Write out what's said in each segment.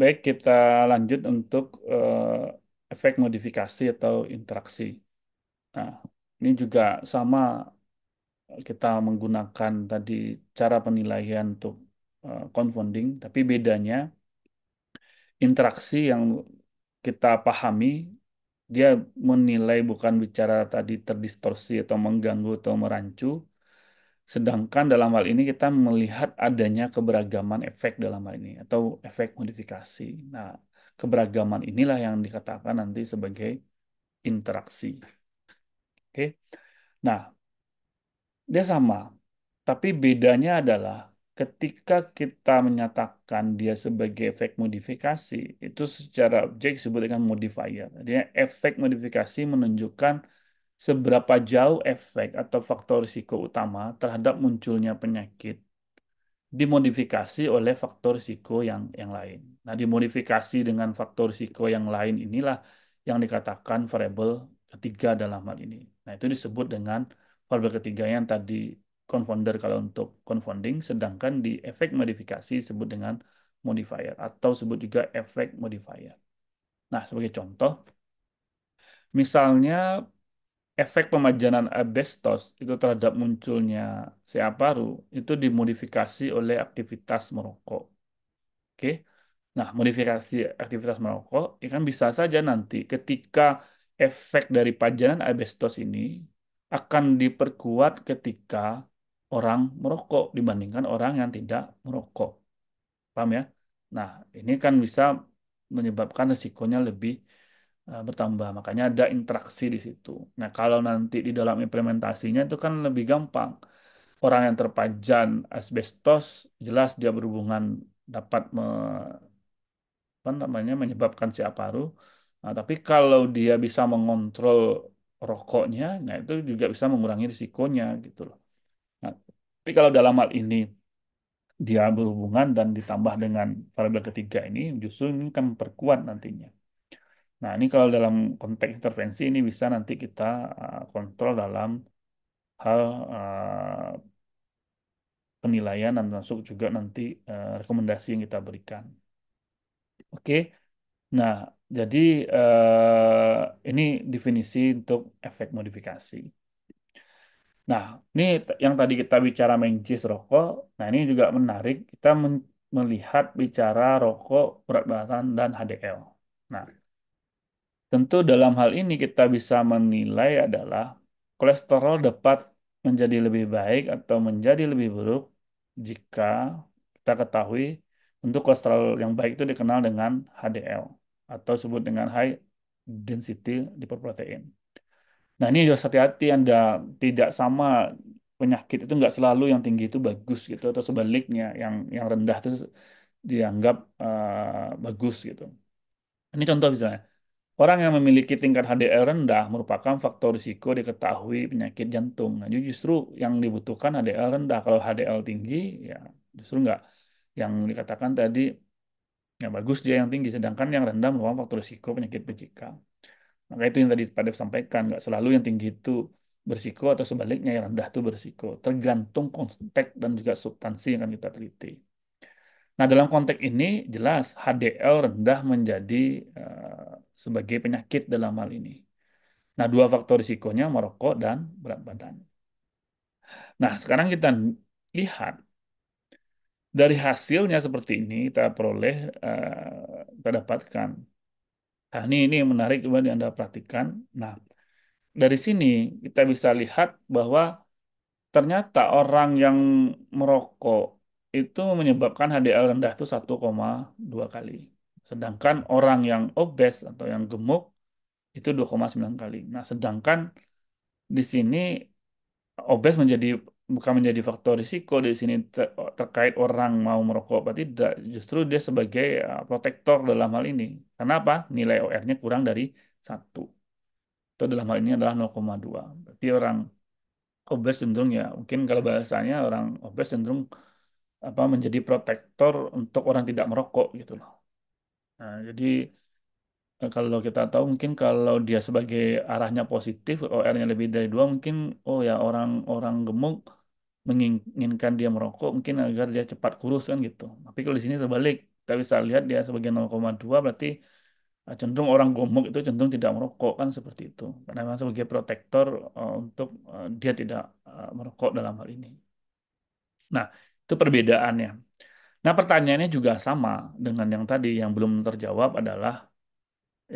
Baik, kita lanjut untuk uh, efek modifikasi atau interaksi. Nah, ini juga sama kita menggunakan tadi cara penilaian untuk uh, confounding, tapi bedanya interaksi yang kita pahami dia menilai bukan bicara tadi terdistorsi atau mengganggu atau merancu, Sedangkan dalam hal ini kita melihat adanya keberagaman efek dalam hal ini atau efek modifikasi. Nah, keberagaman inilah yang dikatakan nanti sebagai interaksi. Oke. Nah, dia sama, tapi bedanya adalah ketika kita menyatakan dia sebagai efek modifikasi, itu secara objek disebut dengan modifier. Artinya efek modifikasi menunjukkan seberapa jauh efek atau faktor risiko utama terhadap munculnya penyakit dimodifikasi oleh faktor risiko yang yang lain. Nah, dimodifikasi dengan faktor risiko yang lain inilah yang dikatakan variabel ketiga dalam hal ini. Nah, itu disebut dengan variabel ketiga yang tadi confounder kalau untuk confounding, sedangkan di efek modifikasi disebut dengan modifier atau sebut juga efek modifier. Nah, sebagai contoh, misalnya efek pemajanan asbestos itu terhadap munculnya CA paru itu dimodifikasi oleh aktivitas merokok. Oke. Nah, modifikasi aktivitas merokok ini ya kan bisa saja nanti ketika efek dari pajanan asbestos ini akan diperkuat ketika orang merokok dibandingkan orang yang tidak merokok. Paham ya? Nah, ini kan bisa menyebabkan resikonya lebih Eh, bertambah. Makanya ada interaksi di situ. Nah, kalau nanti di dalam implementasinya itu kan lebih gampang. Orang yang terpajan asbestos jelas dia berhubungan dapat me, apa namanya menyebabkan si paru. Nah, tapi kalau dia bisa mengontrol rokoknya, nah itu juga bisa mengurangi risikonya gitu loh. Nah, tapi kalau dalam hal ini dia berhubungan dan ditambah dengan variabel ketiga ini justru ini kan memperkuat nantinya. Nah, ini kalau dalam konteks intervensi ini bisa nanti kita eh, kontrol dalam hal eh, penilaian dan masuk juga nanti eh, rekomendasi yang kita berikan. Oke. Nah, jadi ini definisi untuk efek modifikasi. Nah, ini yang tadi kita bicara mencis rokok. Nah, ini juga menarik. Kita melihat bicara rokok, berat badan, dan HDL. Nah, Tentu dalam hal ini kita bisa menilai adalah kolesterol dapat menjadi lebih baik atau menjadi lebih buruk jika kita ketahui untuk kolesterol yang baik itu dikenal dengan HDL atau disebut dengan high density lipoprotein. Nah ini harus hati-hati Anda tidak sama penyakit itu nggak selalu yang tinggi itu bagus gitu atau sebaliknya yang yang rendah itu dianggap uh, bagus gitu. Ini contoh misalnya Orang yang memiliki tingkat HDL rendah merupakan faktor risiko diketahui penyakit jantung. Nah, justru yang dibutuhkan HDL rendah. Kalau HDL tinggi, ya justru nggak. Yang dikatakan tadi, ya bagus dia yang tinggi. Sedangkan yang rendah merupakan faktor risiko penyakit PJK. Maka itu yang tadi Pak Dev sampaikan, nggak selalu yang tinggi itu bersiko atau sebaliknya yang rendah itu bersiko. Tergantung konteks dan juga substansi yang akan kita teliti. Nah, dalam konteks ini jelas HDL rendah menjadi uh, sebagai penyakit dalam hal ini. Nah, dua faktor risikonya merokok dan berat badan. Nah, sekarang kita lihat dari hasilnya seperti ini kita peroleh uh, kita dapatkan. Nah, ini ini menarik buat Anda perhatikan. Nah, dari sini kita bisa lihat bahwa ternyata orang yang merokok itu menyebabkan HDL rendah itu 1,2 kali. Sedangkan orang yang obes atau yang gemuk itu 2,9 kali. Nah, sedangkan di sini obes menjadi bukan menjadi faktor risiko di sini ter, terkait orang mau merokok atau tidak, justru dia sebagai uh, protektor dalam hal ini. Kenapa? Nilai OR-nya kurang dari satu. Itu dalam hal ini adalah 0,2. Berarti orang obes cenderung ya, mungkin kalau bahasanya orang obes cenderung apa menjadi protektor untuk orang tidak merokok gitu loh. Nah, jadi eh, kalau kita tahu mungkin kalau dia sebagai arahnya positif, OR-nya lebih dari dua mungkin oh ya orang-orang gemuk menginginkan dia merokok mungkin agar dia cepat kurus kan gitu. Tapi kalau di sini terbalik, kita bisa lihat dia sebagai 0,2 berarti eh, cenderung orang gemuk itu cenderung tidak merokok kan seperti itu. Karena memang sebagai protektor eh, untuk dia tidak merokok dalam hal ini. Nah, itu perbedaannya. Nah, pertanyaannya juga sama dengan yang tadi yang belum terjawab adalah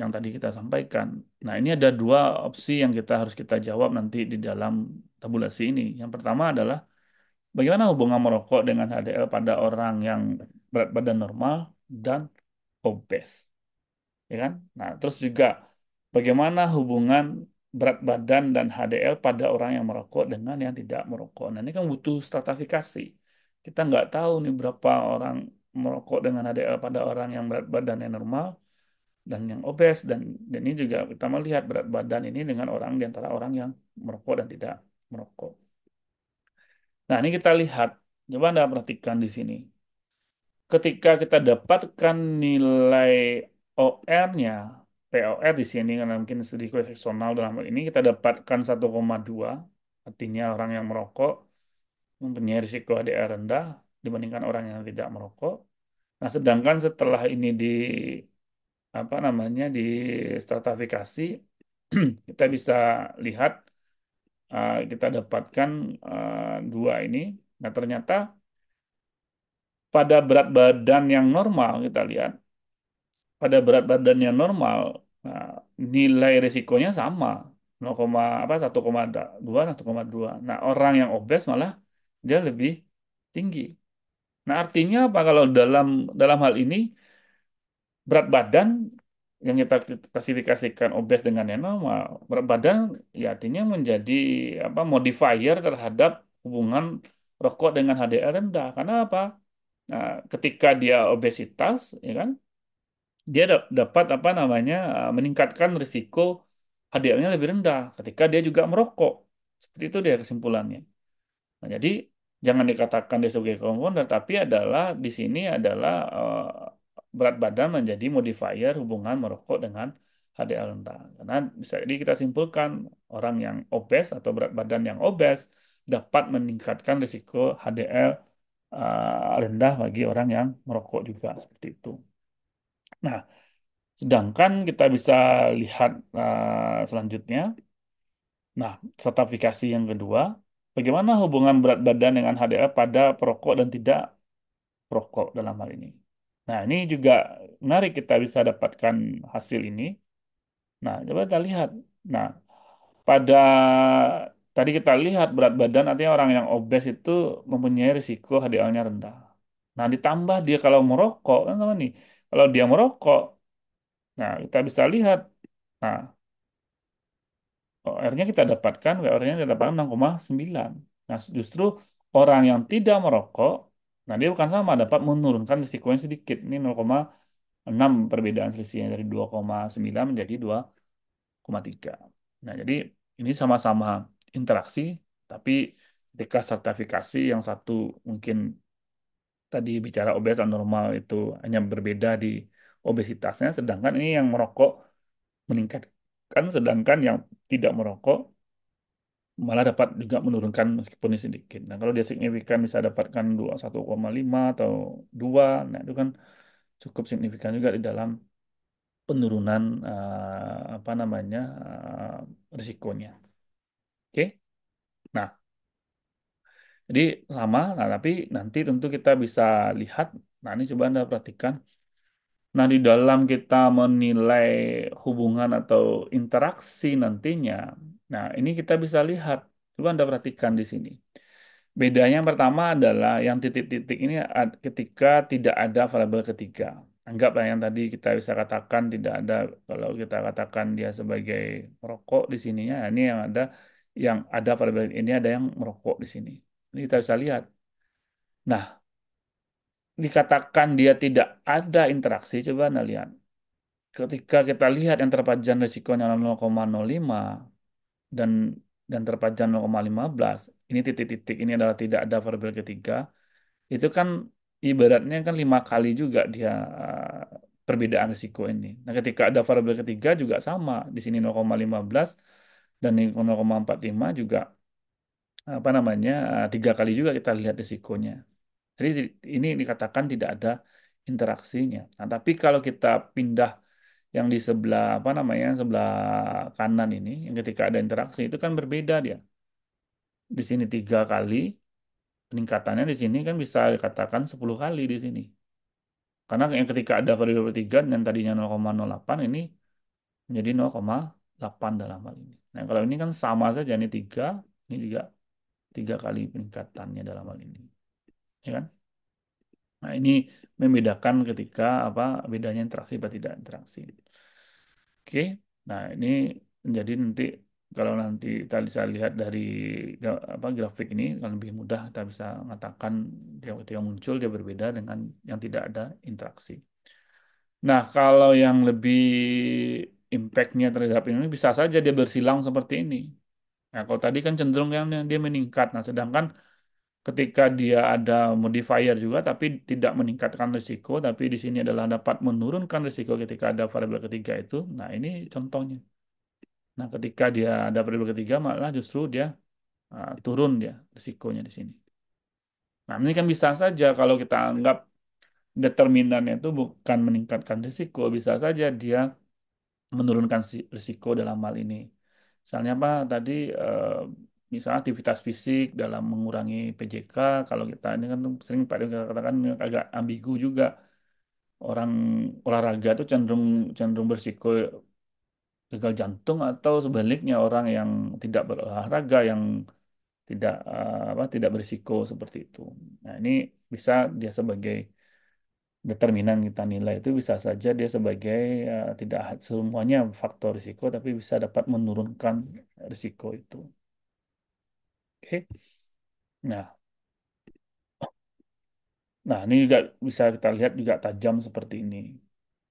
yang tadi kita sampaikan. Nah, ini ada dua opsi yang kita harus kita jawab nanti di dalam tabulasi ini. Yang pertama adalah bagaimana hubungan merokok dengan HDL pada orang yang berat badan normal dan obes. Ya kan? Nah, terus juga bagaimana hubungan berat badan dan HDL pada orang yang merokok dengan yang tidak merokok. Nah, ini kan butuh stratifikasi kita nggak tahu nih berapa orang merokok dengan ada pada orang yang berat badannya normal dan yang obes dan, dan ini juga kita melihat berat badan ini dengan orang di antara orang yang merokok dan tidak merokok. Nah, ini kita lihat. Coba Anda perhatikan di sini. Ketika kita dapatkan nilai OR-nya, POR di sini karena mungkin sedikit seksional dalam hal ini kita dapatkan 1,2 artinya orang yang merokok mempunyai risiko HDL rendah dibandingkan orang yang tidak merokok. Nah, sedangkan setelah ini di apa namanya di stratifikasi kita bisa lihat eh, kita dapatkan eh, dua ini. Nah, ternyata pada berat badan yang normal kita lihat pada berat badan yang normal nah, nilai risikonya sama 0, apa 1,2 1,2. Nah, orang yang obes malah dia lebih tinggi. Nah, artinya apa kalau dalam dalam hal ini berat badan yang kita klasifikasikan obes dengan yang normal, berat badan ya artinya menjadi apa modifier terhadap hubungan rokok dengan HDL rendah. Karena apa? Nah, ketika dia obesitas, ya kan, dia dapat apa namanya eh, meningkatkan risiko HDL-nya lebih rendah ketika dia juga merokok. Seperti itu dia kesimpulannya. Nah, jadi jangan dikatakan dia sebagai komponen, tapi adalah di sini adalah eh, berat badan menjadi modifier hubungan merokok dengan HDL rendah. Karena bisa jadi kita simpulkan orang yang obes atau berat badan yang obes dapat meningkatkan risiko HDL eh, rendah bagi orang yang merokok juga seperti itu. Nah, sedangkan kita bisa lihat eh, selanjutnya. Nah, sertifikasi yang kedua Bagaimana hubungan berat badan dengan HDL pada perokok dan tidak perokok dalam hal ini? Nah, ini juga menarik kita bisa dapatkan hasil ini. Nah, coba kita lihat. Nah, pada tadi kita lihat berat badan artinya orang yang obes itu mempunyai risiko HDL-nya rendah. Nah, ditambah dia kalau merokok, kan sama nih. Kalau dia merokok, nah kita bisa lihat, nah OR-nya oh, kita dapatkan, WR-nya kita dapatkan 6,9. Nah, justru orang yang tidak merokok, nah dia bukan sama, dapat menurunkan risikonya sedikit. Ini 0,6 perbedaan selisihnya dari 2,9 menjadi 2,3. Nah, jadi ini sama-sama interaksi, tapi ketika sertifikasi yang satu mungkin tadi bicara obes normal itu hanya berbeda di obesitasnya, sedangkan ini yang merokok meningkat kan sedangkan yang tidak merokok malah dapat juga menurunkan meskipun ini sedikit. Nah, kalau dia signifikan bisa dapatkan 2, lima atau 2, nah itu kan cukup signifikan juga di dalam penurunan uh, apa namanya uh, risikonya. Oke. Okay? Nah, jadi sama, nah tapi nanti tentu kita bisa lihat. Nah, ini coba Anda perhatikan Nah, di dalam kita menilai hubungan atau interaksi nantinya, nah ini kita bisa lihat, coba Anda perhatikan di sini. Bedanya yang pertama adalah yang titik-titik ini ketika tidak ada variabel ketiga. Anggaplah yang tadi kita bisa katakan tidak ada, kalau kita katakan dia sebagai merokok di sininya, nah, ini yang ada yang ada variabel ini ada yang merokok di sini. Ini kita bisa lihat. Nah, dikatakan dia tidak ada interaksi, coba Anda lihat. Ketika kita lihat yang terpajan risikonya 0,05 dan dan terpajan 0,15, ini titik-titik, ini adalah tidak ada variabel ketiga, itu kan ibaratnya kan lima kali juga dia eh, perbedaan risiko ini. Nah ketika ada variabel ketiga juga sama, di sini 0,15 dan 0,45 juga apa namanya eh, tiga kali juga kita lihat risikonya. Jadi ini dikatakan tidak ada interaksinya. Nah, tapi kalau kita pindah yang di sebelah apa namanya sebelah kanan ini, yang ketika ada interaksi itu kan berbeda dia. Di sini tiga kali peningkatannya di sini kan bisa dikatakan 10 kali di sini. Karena yang ketika ada periode tiga dan tadinya 0,08 ini menjadi 0,8 dalam hal ini. Nah kalau ini kan sama saja ini tiga, ini juga tiga kali peningkatannya dalam hal ini ya kan? Nah, ini membedakan ketika apa bedanya interaksi atau tidak interaksi. Oke. Nah, ini menjadi nanti kalau nanti kita bisa lihat dari apa grafik ini kalau lebih mudah kita bisa mengatakan dia ketika muncul dia berbeda dengan yang tidak ada interaksi. Nah, kalau yang lebih impactnya terhadap ini bisa saja dia bersilang seperti ini. Nah, kalau tadi kan cenderung yang dia meningkat. Nah, sedangkan ketika dia ada modifier juga tapi tidak meningkatkan risiko tapi di sini adalah dapat menurunkan risiko ketika ada variabel ketiga itu nah ini contohnya nah ketika dia ada variabel ketiga malah justru dia uh, turun dia risikonya di sini nah ini kan bisa saja kalau kita anggap determinannya itu bukan meningkatkan risiko bisa saja dia menurunkan risiko dalam hal ini misalnya apa tadi uh, misalnya aktivitas fisik dalam mengurangi PJK kalau kita ini kan sering pada kita katakan agak ambigu juga orang olahraga itu cenderung cenderung bersiko gagal jantung atau sebaliknya orang yang tidak berolahraga yang tidak eh, apa tidak berisiko seperti itu. Nah, ini bisa dia sebagai determinan kita nilai itu bisa saja dia sebagai uh, tidak semuanya faktor risiko tapi bisa dapat menurunkan risiko itu. Oke. Nah, nah ini juga bisa kita lihat juga tajam seperti ini.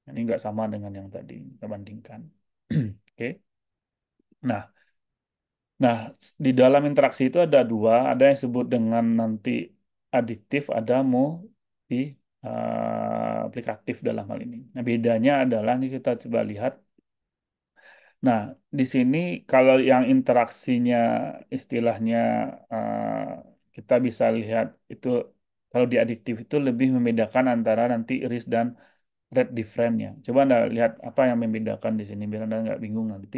Ini nggak sama dengan yang tadi kita bandingkan. Oke. Nah, nah di dalam interaksi itu ada dua, ada yang disebut dengan nanti aditif, ada multi uh, eh, aplikatif dalam hal ini. Nah, bedanya adalah ini kita coba lihat Nah, di sini kalau yang interaksinya istilahnya uh, kita bisa lihat itu kalau di adiktif itu lebih membedakan antara nanti risk dan rate differentnya nya Coba Anda lihat apa yang membedakan di sini biar Anda nggak bingung nanti.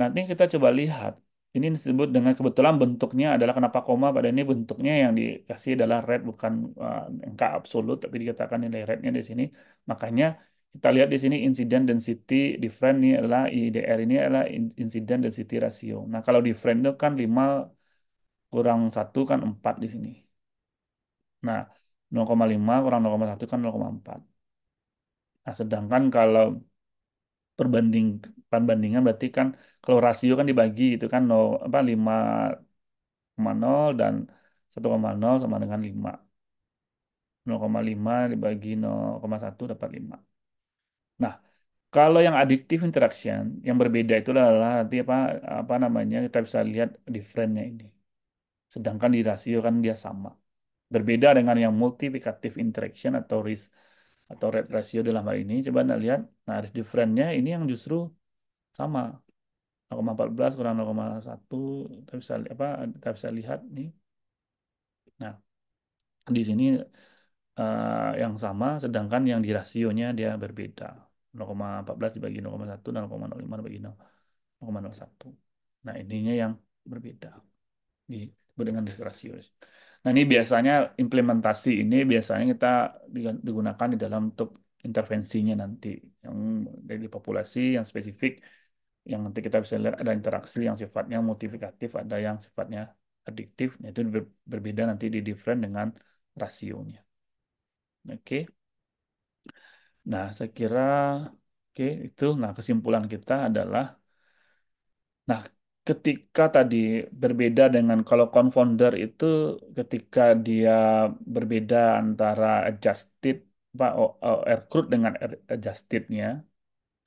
Nanti kita coba lihat ini disebut dengan kebetulan bentuknya adalah kenapa koma pada ini bentuknya yang dikasih adalah red bukan uh, eh, angka absolut tapi dikatakan nilai rednya di sini makanya kita lihat di sini incident density different ini adalah IDR ini adalah incident density ratio. Nah, kalau different itu kan 5 kurang 1 kan 4 di sini. Nah, 0,5 kurang 0,1 kan 0,4. Nah, sedangkan kalau perbanding perbandingan berarti kan kalau rasio kan dibagi itu kan 0, apa 5,0 dan 1,0 sama dengan 5. 0,5 dibagi 0,1 dapat 5. Nah, kalau yang addictive interaction yang berbeda itu adalah nanti apa apa namanya kita bisa lihat differentnya ini. Sedangkan di rasio kan dia sama. Berbeda dengan yang multiplicative interaction atau risk atau red ratio dalam hal ini coba anda lihat nah risk differentnya ini yang justru sama 0,14 kurang 0,1 kita bisa apa kita bisa lihat nih nah di sini uh, yang sama sedangkan yang di rasionya dia berbeda 0,14 dibagi 0,1, 0,05 dibagi 0,01. Nah, ininya yang berbeda. Disebut dengan rasio. Nah, ini biasanya implementasi ini biasanya kita digunakan di dalam untuk intervensinya nanti yang dari populasi yang spesifik yang nanti kita bisa lihat ada interaksi yang sifatnya motivatif ada yang sifatnya adiktif, nah, itu berbeda nanti di different dengan rasionya. Oke. Okay. Nah, saya kira oke itu. Nah, kesimpulan kita adalah nah ketika tadi berbeda dengan kalau confounder itu ketika dia berbeda antara adjusted Pak recruit dengan adjustednya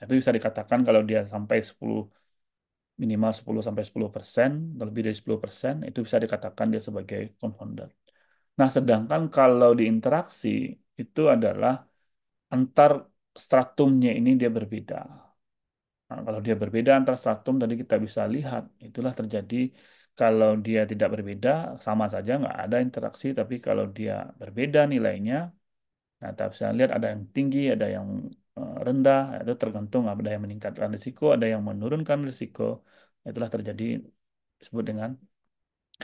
itu bisa dikatakan kalau dia sampai 10 minimal 10 sampai 10 persen lebih dari 10 persen itu bisa dikatakan dia sebagai confounder. Nah sedangkan kalau di interaksi itu adalah antar stratumnya ini dia berbeda. Nah, kalau dia berbeda antar stratum tadi kita bisa lihat itulah terjadi kalau dia tidak berbeda sama saja nggak ada interaksi tapi kalau dia berbeda nilainya nah kita bisa lihat ada yang tinggi ada yang eh, rendah nah, itu tergantung ada yang meningkatkan risiko ada yang menurunkan risiko itulah terjadi disebut dengan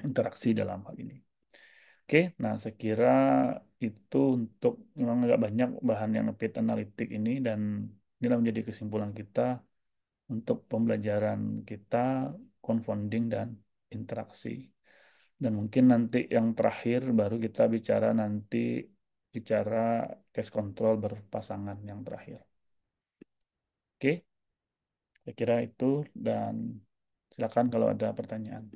interaksi dalam hal ini. Oke, nah sekira itu untuk memang agak banyak bahan yang lebih analitik ini dan inilah menjadi kesimpulan kita untuk pembelajaran kita confounding dan interaksi. Dan mungkin nanti yang terakhir baru kita bicara nanti bicara case control berpasangan yang terakhir. Oke, saya kira itu dan silakan kalau ada pertanyaan.